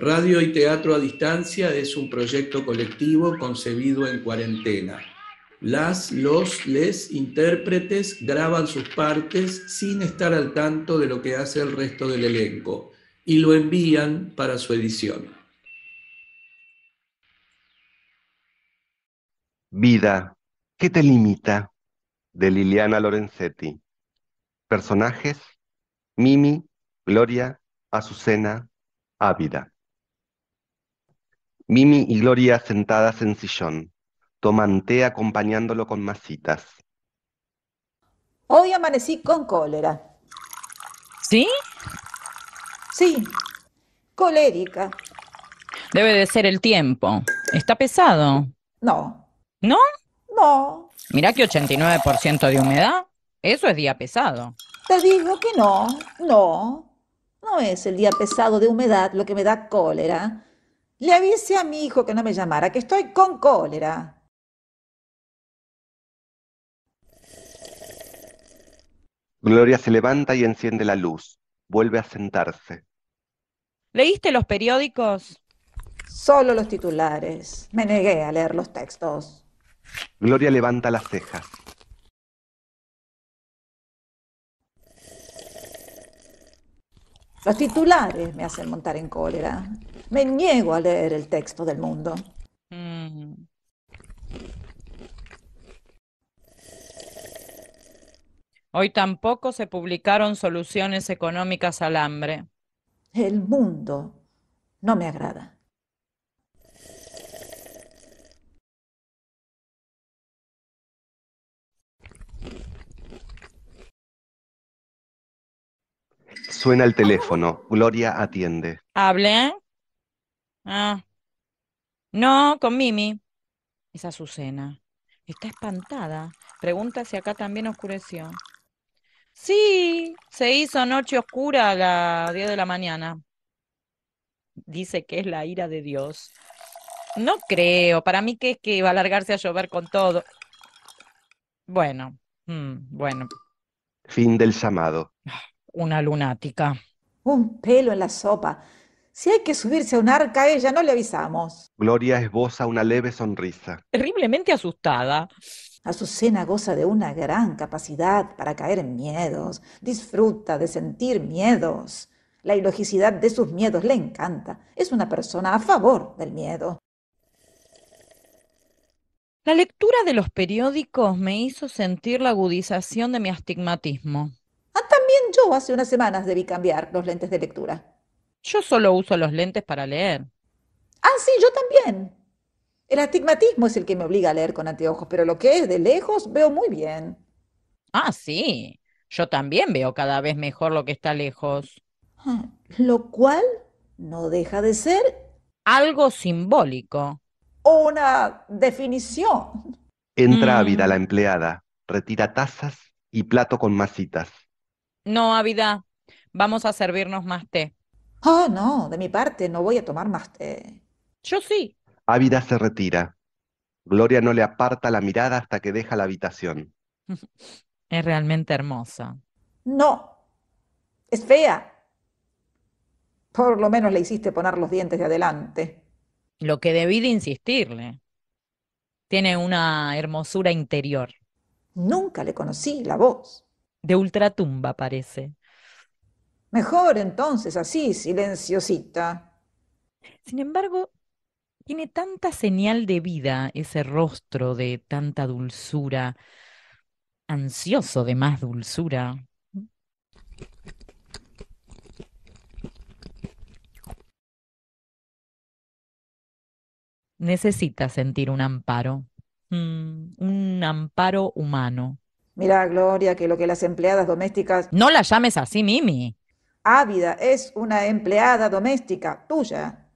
Radio y Teatro a Distancia es un proyecto colectivo concebido en cuarentena. Las, los, les intérpretes graban sus partes sin estar al tanto de lo que hace el resto del elenco y lo envían para su edición. Vida, ¿qué te limita? De Liliana Lorenzetti. Personajes, Mimi, Gloria, Azucena, Ávida. Mimi y Gloria sentadas en sillón, toman té acompañándolo con masitas. Hoy amanecí con cólera. ¿Sí? Sí, colérica. Debe de ser el tiempo. ¿Está pesado? No. ¿No? No. Mirá que 89% de humedad. Eso es día pesado. Te digo que no, no. No es el día pesado de humedad lo que me da cólera le avisé a mi hijo que no me llamara, que estoy con cólera. Gloria se levanta y enciende la luz. Vuelve a sentarse. ¿Leíste los periódicos? Solo los titulares. Me negué a leer los textos. Gloria levanta las cejas. Los titulares me hacen montar en cólera. Me niego a leer el texto del mundo. Mm. Hoy tampoco se publicaron soluciones económicas al hambre. El mundo no me agrada. Suena el teléfono. Gloria atiende. ¿Hable? Ah. No, con Mimi. Es Azucena. Está espantada. Pregunta si acá también oscureció. Sí, se hizo noche oscura a las 10 de la mañana. Dice que es la ira de Dios. No creo. Para mí que es que va a alargarse a llover con todo. Bueno, mm, bueno. Fin del llamado. Ah una lunática. Un pelo en la sopa. Si hay que subirse a un arca ella, no le avisamos. Gloria esboza una leve sonrisa. Terriblemente asustada. Azucena goza de una gran capacidad para caer en miedos, disfruta de sentir miedos. La ilogicidad de sus miedos le encanta. Es una persona a favor del miedo. La lectura de los periódicos me hizo sentir la agudización de mi astigmatismo. Ah, también yo hace unas semanas debí cambiar los lentes de lectura. Yo solo uso los lentes para leer. Ah, sí, yo también. El astigmatismo es el que me obliga a leer con anteojos, pero lo que es de lejos veo muy bien. Ah, sí. Yo también veo cada vez mejor lo que está lejos. Ah, lo cual no deja de ser algo simbólico. O una definición. Entra mm. ávida la empleada, retira tazas y plato con masitas. No, Ávida, vamos a servirnos más té. oh, no, de mi parte no voy a tomar más té. Yo sí. Ávida se retira. Gloria no le aparta la mirada hasta que deja la habitación. Es realmente hermosa. No, es fea. Por lo menos le hiciste poner los dientes de adelante. Lo que debí de insistirle. Tiene una hermosura interior. Nunca le conocí la voz de ultratumba, parece. Mejor entonces, así, silenciosita. Sin embargo, tiene tanta señal de vida ese rostro de tanta dulzura, ansioso de más dulzura. Necesita sentir un amparo, mm, un amparo humano. Mira, Gloria, que lo que las empleadas domésticas... No la llames así, Mimi. Ávida es una empleada doméstica tuya.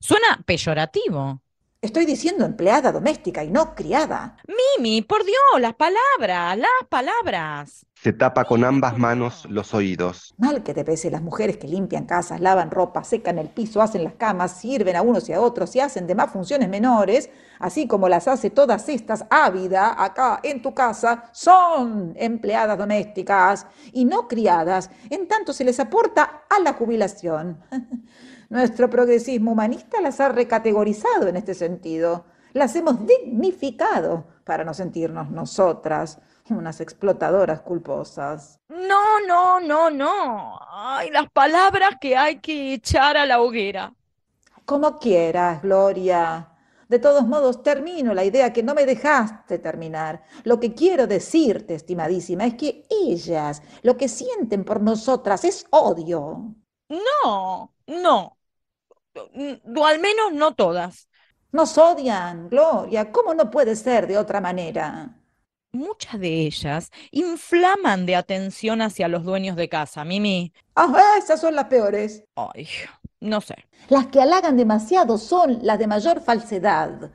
Suena peyorativo. Estoy diciendo empleada doméstica y no criada. Mimi, por Dios, las palabras, las palabras. Se tapa con ambas manos los oídos. Mal que te pese las mujeres que limpian casas, lavan ropa, secan el piso, hacen las camas, sirven a unos y a otros y hacen demás funciones menores, así como las hace todas estas ávida acá en tu casa, son empleadas domésticas y no criadas, en tanto se les aporta a la jubilación. Nuestro progresismo humanista las ha recategorizado en este sentido. Las hemos dignificado para no sentirnos nosotras unas explotadoras culposas. No, no, no, no. Ay, las palabras que hay que echar a la hoguera. Como quieras, Gloria. De todos modos, termino la idea que no me dejaste terminar. Lo que quiero decirte, estimadísima, es que ellas lo que sienten por nosotras es odio. No, no, Mm, al menos no todas. Nos odian, Gloria, ¿cómo no puede ser de otra manera? Muchas de ellas inflaman de atención hacia los dueños de casa, Mimi. Ah, ah, esas son las peores. Ay, no sé. Las que halagan demasiado son las de mayor falsedad.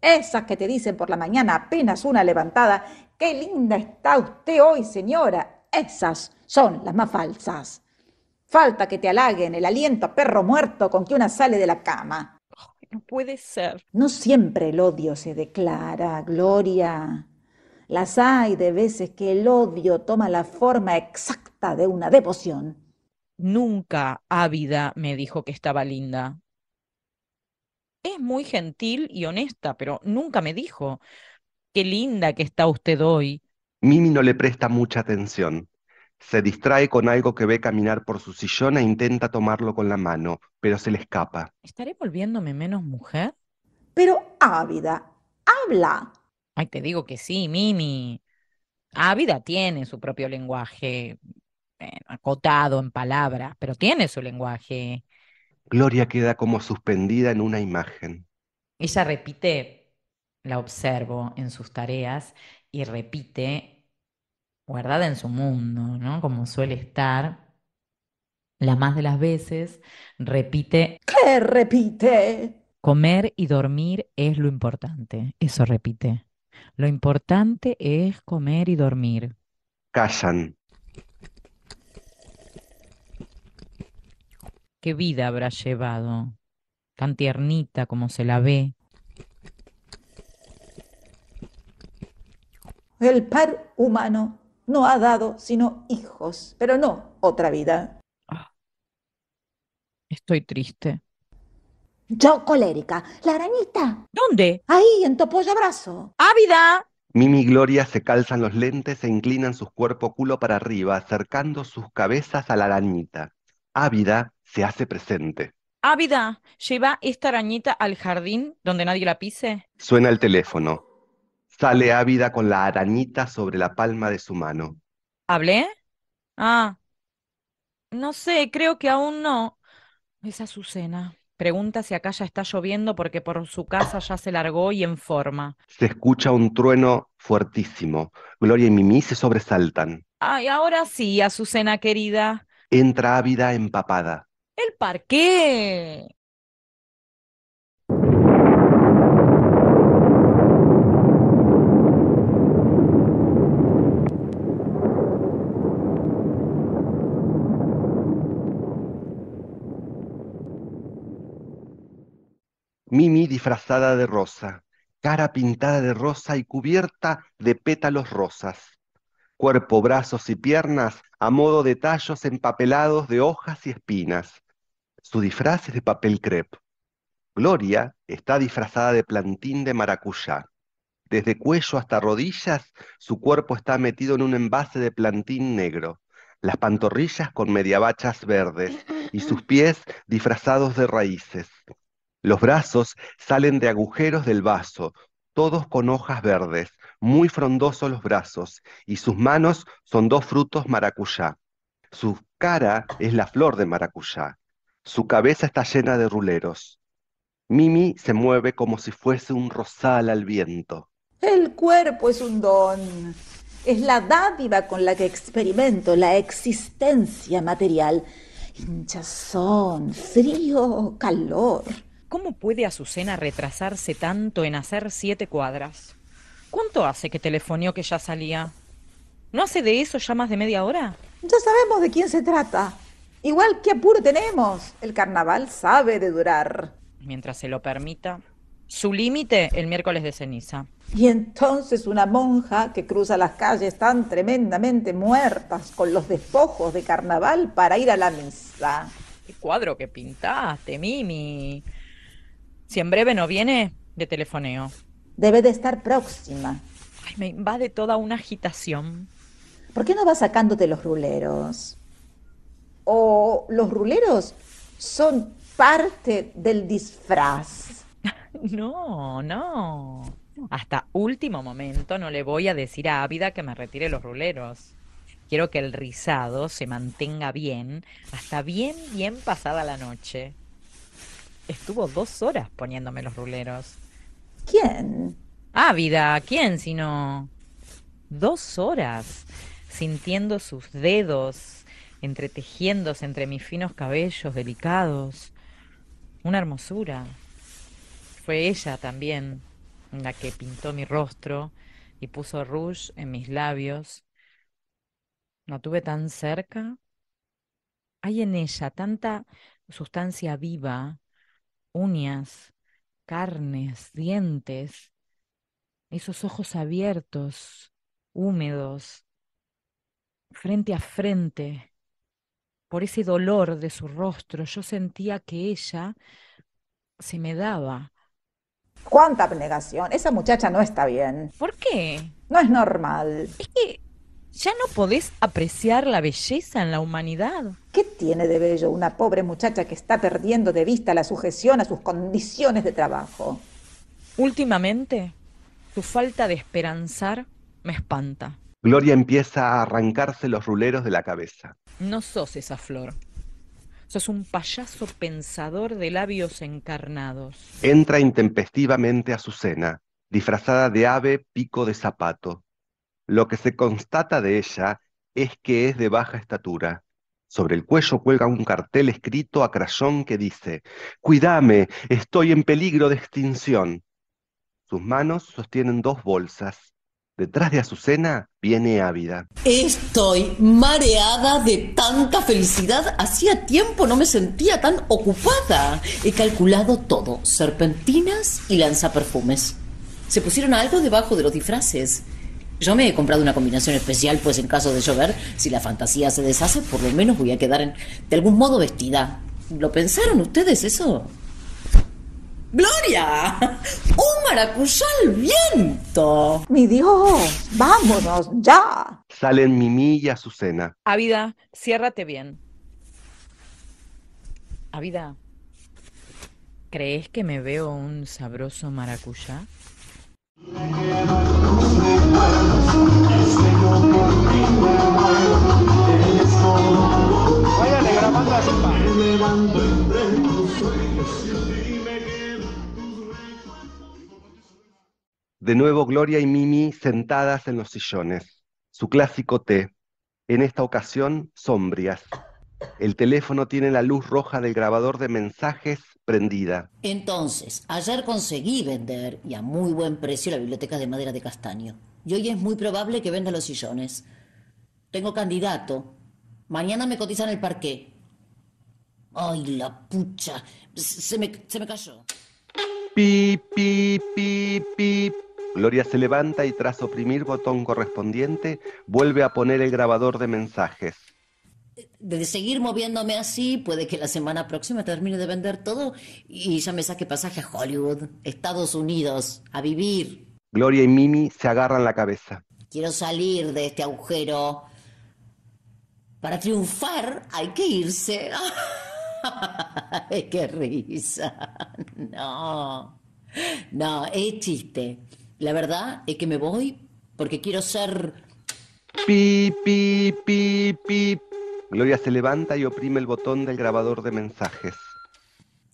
Esas que te dicen por la mañana apenas una levantada, qué linda está usted hoy, señora. Esas son las más falsas. Falta que te halaguen el aliento a perro muerto con que una sale de la cama. no puede ser. No siempre el odio se declara, Gloria. Las hay de veces que el odio toma la forma exacta de una devoción. Nunca Ávida me dijo que estaba linda. Es muy gentil y honesta, pero nunca me dijo. Qué linda que está usted hoy. Mimi no le presta mucha atención. Se distrae con algo que ve caminar por su sillón e intenta tomarlo con la mano, pero se le escapa. ¿Estaré volviéndome menos mujer? Pero Ávida, habla. Ay, te digo que sí, Mimi. Ávida tiene su propio lenguaje, eh, acotado en palabras, pero tiene su lenguaje. Gloria queda como suspendida en una imagen. Ella repite, la observo en sus tareas, y repite guardada en su mundo, ¿no? Como suele estar, la más de las veces repite... ¿Qué repite? Comer y dormir es lo importante, eso repite. Lo importante es comer y dormir. Callan. ¿Qué vida habrá llevado? Tan tiernita como se la ve. El par humano no ha dado sino hijos, pero no otra vida. Ah. Estoy triste. Yo colérica. La arañita. ¿Dónde? Ahí, en Topolla Brazo. ¡Ávida! Mimi y Gloria se calzan los lentes e inclinan sus cuerpo culo para arriba, acercando sus cabezas a la arañita. Ávida se hace presente. Ávida, ¿lleva esta arañita al jardín donde nadie la pise? Suena el teléfono. Sale ávida con la arañita sobre la palma de su mano. ¿Hablé? Ah, no sé, creo que aún no. Es Azucena. Pregunta si acá ya está lloviendo porque por su casa ya se largó y en forma. Se escucha un trueno fuertísimo. Gloria y Mimi se sobresaltan. Ay, ahora sí, Azucena querida. Entra ávida empapada. El parqué. Mimi disfrazada de rosa, cara pintada de rosa y cubierta de pétalos rosas, cuerpo, brazos y piernas a modo de tallos empapelados de hojas y espinas. Su disfraz es de papel crepe. Gloria está disfrazada de plantín de maracuyá. Desde cuello hasta rodillas, su cuerpo está metido en un envase de plantín negro, las pantorrillas con mediabachas verdes y sus pies disfrazados de raíces. Los brazos salen de agujeros del vaso, todos con hojas verdes, muy frondosos los brazos, y sus manos son dos frutos maracuyá. Su cara es la flor de maracuyá. Su cabeza está llena de ruleros. Mimi se mueve como si fuese un rosal al viento. El cuerpo es un don. Es la dádiva con la que experimento la existencia material. Hinchazón, frío, calor. ¿Cómo puede Azucena retrasarse tanto en hacer siete cuadras? ¿Cuánto hace que telefonió que ya salía? ¿No hace de eso ya más de media hora? Ya sabemos de quién se trata. Igual qué apuro tenemos. El carnaval sabe de durar. Mientras se lo permita. Su límite el miércoles de ceniza. Y entonces una monja que cruza las calles tan tremendamente muertas con los despojos de carnaval para ir a la misa. Qué cuadro que pintaste, Mimi. Si en breve no viene, de telefoneo. Debe de estar próxima. Ay, me invade toda una agitación. ¿Por qué no vas sacándote los ruleros? ¿O los ruleros son parte del disfraz? No, no. Hasta último momento no le voy a decir a Ávida que me retire los ruleros. Quiero que el rizado se mantenga bien hasta bien, bien pasada la noche estuvo dos horas poniéndome los ruleros. ¿Quién? Ávida, ah, ¿quién sino? Dos horas sintiendo sus dedos entretejiéndose entre mis finos cabellos delicados. Una hermosura. Fue ella también la que pintó mi rostro y puso rouge en mis labios. No tuve tan cerca. Hay en ella tanta sustancia viva uñas, carnes, dientes, esos ojos abiertos, húmedos, frente a frente, por ese dolor de su rostro, yo sentía que ella se me daba. ¿Cuánta abnegación? Esa muchacha no está bien. ¿Por qué? No es normal. Es ya no podés apreciar la belleza en la humanidad. ¿Qué tiene de bello una pobre muchacha que está perdiendo de vista la sujeción a sus condiciones de trabajo? Últimamente, su falta de esperanzar me espanta. Gloria empieza a arrancarse los ruleros de la cabeza. No sos esa flor. Sos un payaso pensador de labios encarnados. Entra intempestivamente a su cena, disfrazada de ave pico de zapato, lo que se constata de ella es que es de baja estatura. Sobre el cuello cuelga un cartel escrito a crayón que dice, Cuídame, estoy en peligro de extinción. Sus manos sostienen dos bolsas. Detrás de Azucena viene Ávida. Estoy mareada de tanta felicidad. Hacía tiempo no me sentía tan ocupada. He calculado todo, serpentinas y lanzaperfumes. Se pusieron algo debajo de los disfraces. Yo me he comprado una combinación especial, pues en caso de llover, si la fantasía se deshace, por lo menos voy a quedar de algún modo vestida. ¿Lo pensaron ustedes eso? ¡Gloria! ¡Un maracuyá al viento! ¡Mi Dios! ¡Vámonos ya! Salen Mimi y Azucena. vida ciérrate bien. vida ¿crees que me veo un sabroso maracuyá? De nuevo Gloria y Mimi sentadas en los sillones, su clásico té, en esta ocasión sombrías. El teléfono tiene la luz roja del grabador de mensajes prendida. Entonces, ayer conseguí vender, y a muy buen precio, la biblioteca de madera de castaño. Y hoy es muy probable que venda los sillones. Tengo candidato. Mañana me cotizan el parqué. Ay, la pucha. Se me, se me cayó. Pip, pip, Gloria se levanta y tras oprimir botón correspondiente, vuelve a poner el grabador de mensajes de seguir moviéndome así, puede que la semana próxima termine de vender todo y ya me saque pasaje a Hollywood, Estados Unidos, a vivir. Gloria y Mimi se agarran la cabeza. Quiero salir de este agujero. Para triunfar hay que irse. Ay, ¡Qué risa! No, no, es chiste. La verdad es que me voy porque quiero ser... Pi, pi, pi, pi, Gloria se levanta y oprime el botón del grabador de mensajes.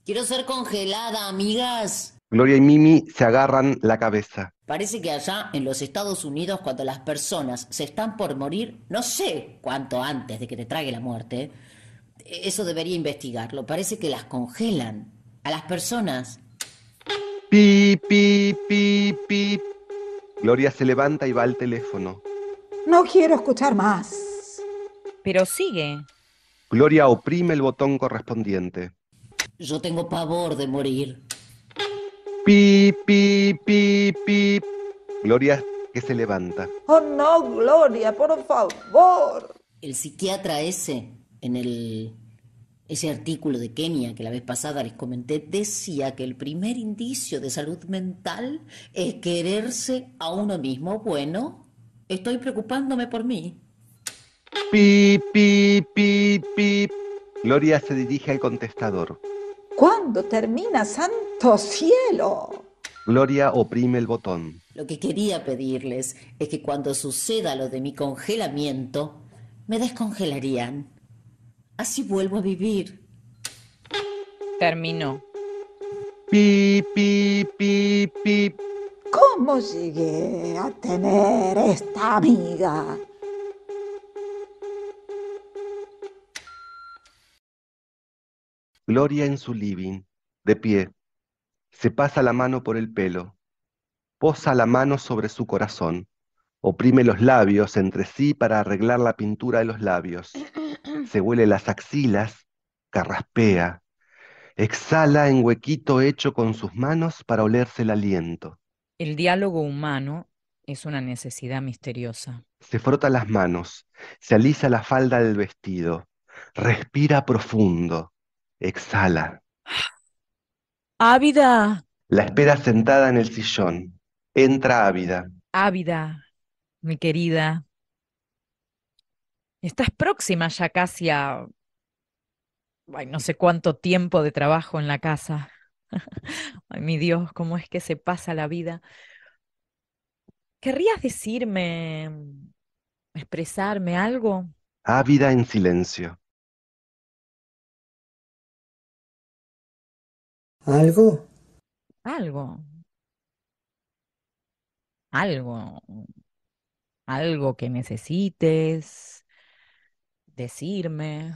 Quiero ser congelada, amigas. Gloria y Mimi se agarran la cabeza. Parece que allá en los Estados Unidos cuando las personas se están por morir, no sé cuánto antes de que te trague la muerte, eh, eso debería investigarlo. Parece que las congelan a las personas. Pi, pi, pi, pi. Gloria se levanta y va al teléfono. No quiero escuchar más. Pero sigue. Gloria oprime el botón correspondiente. Yo tengo pavor de morir. Pi, pi, pi, pi. Gloria que se levanta. Oh no, Gloria, por favor. El psiquiatra ese, en el ese artículo de Kenia que la vez pasada les comenté decía que el primer indicio de salud mental es quererse a uno mismo. Bueno, estoy preocupándome por mí. Pip, pi. Gloria se dirige al contestador. ¿Cuándo termina, santo cielo? Gloria oprime el botón. Lo que quería pedirles es que cuando suceda lo de mi congelamiento, me descongelarían. Así vuelvo a vivir. Terminó. Pi, pi, pi, pi, ¿Cómo llegué a tener esta amiga? Gloria en su living, de pie, se pasa la mano por el pelo, posa la mano sobre su corazón, oprime los labios entre sí para arreglar la pintura de los labios, se huele las axilas, carraspea, exhala en huequito hecho con sus manos para olerse el aliento. El diálogo humano es una necesidad misteriosa. Se frota las manos, se alisa la falda del vestido, respira profundo, Exhala. Ávida. La espera sentada en el sillón. Entra ávida. Ávida, mi querida. Estás próxima ya casi a... no sé cuánto tiempo de trabajo en la casa. Ay, mi Dios, cómo es que se pasa la vida. ¿Querrías decirme, expresarme algo? Ávida en silencio. ¿Algo? Algo. Algo. Algo que necesites decirme,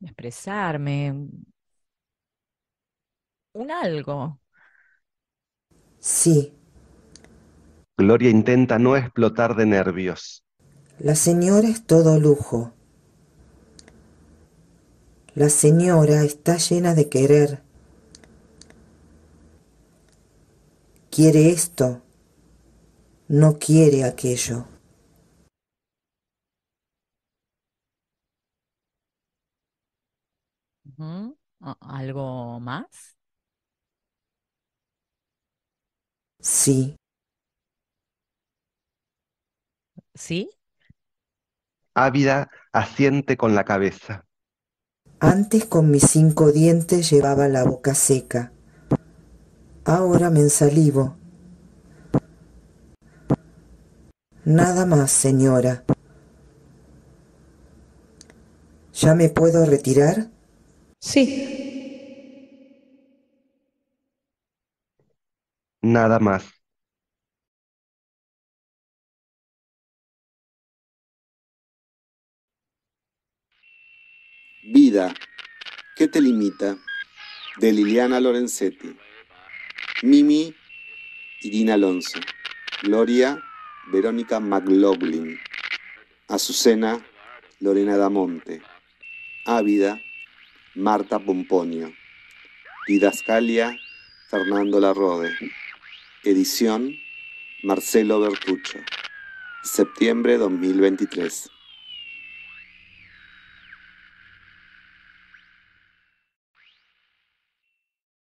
expresarme. Un algo. Sí. Gloria intenta no explotar de nervios. La señora es todo lujo. La señora está llena de querer. quiere esto, no quiere aquello. ¿Algo más? Sí. ¿Sí? Ávida asiente con la cabeza. Antes con mis cinco dientes llevaba la boca seca. Ahora me ensalivo. Nada más, señora. ¿Ya me puedo retirar? Sí. Nada más. Vida, ¿qué te limita? De Liliana Lorenzetti. Mimi Irina Alonso, Gloria Verónica McLaughlin, Azucena Lorena Damonte, Ávida Marta Pomponio, Didascalia Fernando Larrode, edición Marcelo Bertucho, septiembre 2023.